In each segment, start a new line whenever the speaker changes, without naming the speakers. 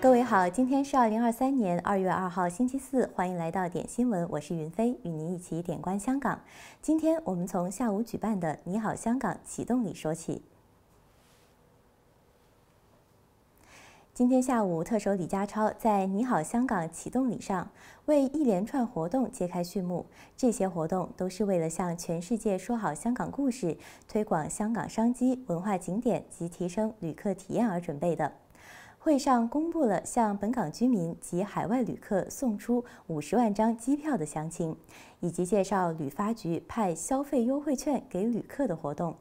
各位好，今天是二零二三年二月二号星期四，欢迎来到点新闻，我是云飞，与您一起点关香港。今天我们从下午举办的“你好，香港”启动礼说起。今天下午，特首李家超在“你好，香港”启动礼上为一连串活动揭开序幕。这些活动都是为了向全世界说好香港故事，推广香港商机、文化景点及提升旅客体验而准备的。会上公布了向本港居民及海外旅客送出五十万张机票的详情，以及介绍旅发局派消费优惠券给旅客的活动。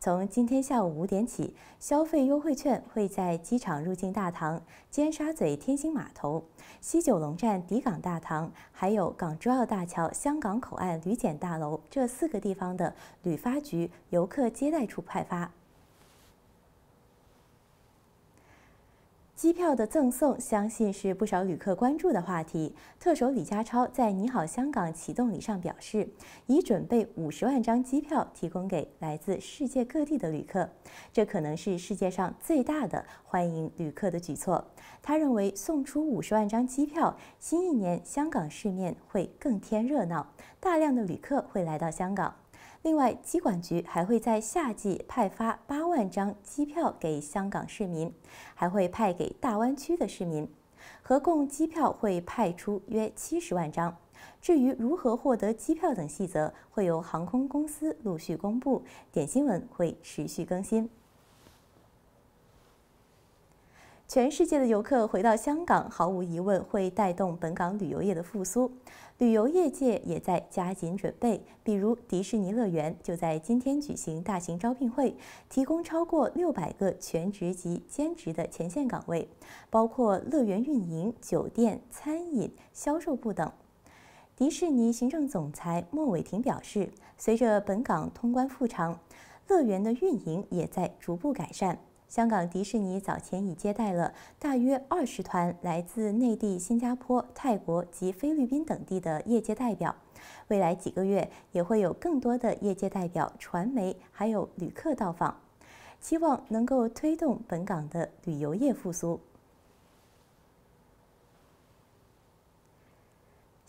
从今天下午五点起，消费优惠券会在机场入境大堂、尖沙咀天星码头、西九龙站抵港大堂，还有港珠澳大桥香港口岸旅检大楼这四个地方的旅发局游客接待处派发。机票的赠送，相信是不少旅客关注的话题。特首李家超在“你好，香港”启动礼上表示，已准备五十万张机票提供给来自世界各地的旅客，这可能是世界上最大的欢迎旅客的举措。他认为，送出五十万张机票，新一年香港市面会更添热闹，大量的旅客会来到香港。另外，机管局还会在夏季派发八万张机票给香港市民，还会派给大湾区的市民，合共机票会派出约七十万张。至于如何获得机票等细则，会由航空公司陆续公布。点新闻会持续更新。全世界的游客回到香港，毫无疑问会带动本港旅游业的复苏。旅游业界也在加紧准备，比如迪士尼乐园就在今天举行大型招聘会，提供超过六百个全职及兼职的前线岗位，包括乐园运营、酒店、餐饮、销售部等。迪士尼行政总裁莫伟霆表示，随着本港通关复常，乐园的运营也在逐步改善。香港迪士尼早前已接待了大约二十团来自内地、新加坡、泰国及菲律宾等地的业界代表，未来几个月也会有更多的业界代表、传媒还有旅客到访，希望能够推动本港的旅游业复苏。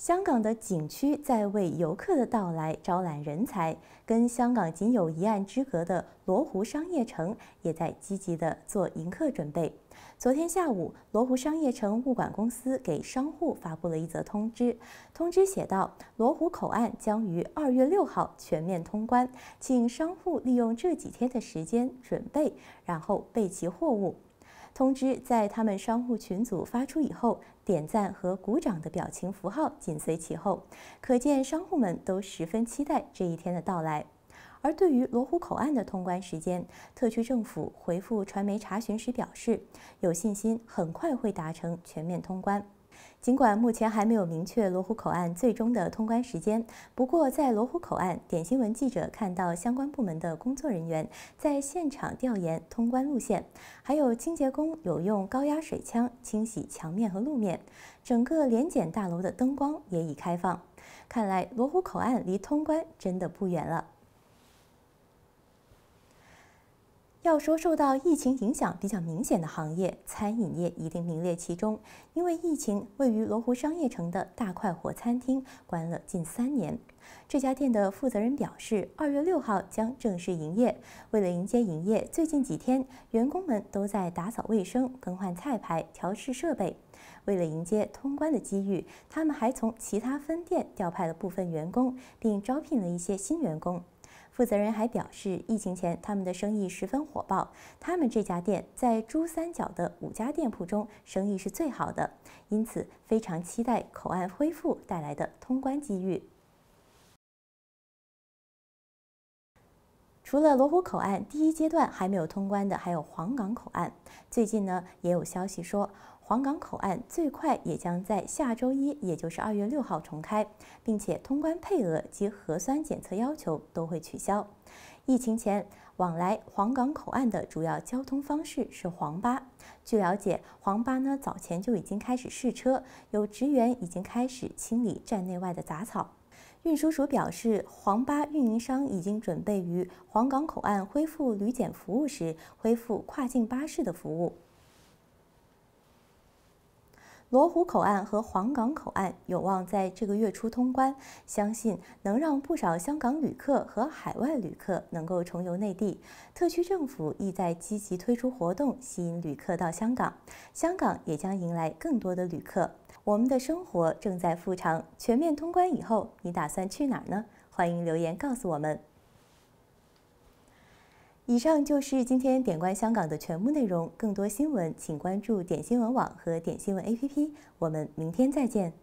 香港的景区在为游客的到来招揽人才，跟香港仅有一岸之隔的罗湖商业城也在积极的做迎客准备。昨天下午，罗湖商业城物管公司给商户发布了一则通知，通知写道：“罗湖口岸将于二月六号全面通关，请商户利用这几天的时间准备，然后备齐货物。”通知在他们商户群组发出以后，点赞和鼓掌的表情符号紧随其后，可见商户们都十分期待这一天的到来。而对于罗湖口岸的通关时间，特区政府回复传媒查询时表示，有信心很快会达成全面通关。尽管目前还没有明确罗湖口岸最终的通关时间，不过在罗湖口岸，点新闻记者看到相关部门的工作人员在现场调研通关路线，还有清洁工有用高压水枪清洗墙面和路面，整个联检大楼的灯光也已开放。看来罗湖口岸离通关真的不远了。要说受到疫情影响比较明显的行业，餐饮业一定名列其中。因为疫情，位于罗湖商业城的大快活餐厅关了近三年。这家店的负责人表示，二月六号将正式营业。为了迎接营业，最近几天，员工们都在打扫卫生、更换菜牌、调试设备。为了迎接通关的机遇，他们还从其他分店调派了部分员工，并招聘了一些新员工。负责人还表示，疫情前他们的生意十分火爆，他们这家店在珠三角的五家店铺中生意是最好的，因此非常期待口岸恢复带来的通关机遇。除了罗湖口岸，第一阶段还没有通关的还有黄港口岸，最近呢也有消息说。黄港口岸最快也将在下周一，也就是二月六号重开，并且通关配额及核酸检测要求都会取消。疫情前往来黄港口岸的主要交通方式是黄巴。据了解，黄巴呢早前就已经开始试车，有职员已经开始清理站内外的杂草。运输署表示，黄巴运营商已经准备于黄港口岸恢复旅检服务时，恢复跨境巴士的服务。罗湖口岸和皇岗口岸有望在这个月初通关，相信能让不少香港旅客和海外旅客能够重游内地。特区政府亦在积极推出活动，吸引旅客到香港，香港也将迎来更多的旅客。我们的生活正在复常，全面通关以后，你打算去哪儿呢？欢迎留言告诉我们。以上就是今天点关香港的全部内容。更多新闻，请关注点新闻网和点新闻 APP。我们明天再见。